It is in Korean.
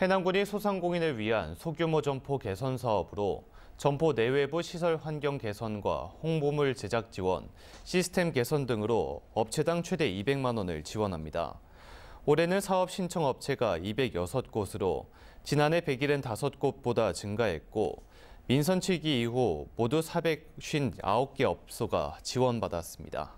해남군이 소상공인을 위한 소규모 점포 개선 사업으로 점포 내외부 시설 환경 개선과 홍보물 제작 지원, 시스템 개선 등으로 업체당 최대 200만 원을 지원합니다. 올해는 사업 신청 업체가 206곳으로 지난해 175곳보다 증가했고 민선 치기 이후 모두 459개 업소가 지원받았습니다.